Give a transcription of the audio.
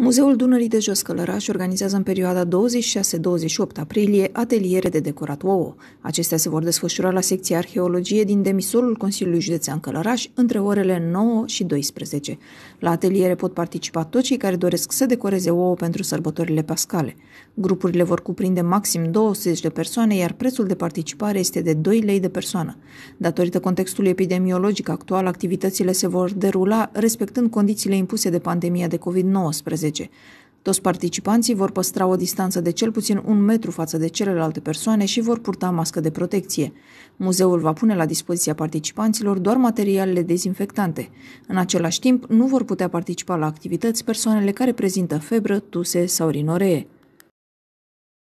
Muzeul Dunării de Jos Călăraș organizează în perioada 26-28 aprilie ateliere de decorat ouă. Acestea se vor desfășura la secția arheologie din demisolul Consiliului Județean Călăraș între orele 9 și 12. La ateliere pot participa toți cei care doresc să decoreze ouă pentru sărbătorile pascale. Grupurile vor cuprinde maxim 20 de persoane, iar prețul de participare este de 2 lei de persoană. Datorită contextului epidemiologic actual, activitățile se vor derula respectând condițiile impuse de pandemia de COVID-19 2019. Toți participanții vor păstra o distanță de cel puțin un metru față de celelalte persoane și vor purta mască de protecție. Muzeul va pune la dispoziția participanților doar materialele dezinfectante. În același timp, nu vor putea participa la activități persoanele care prezintă febră, tuse sau rinoree.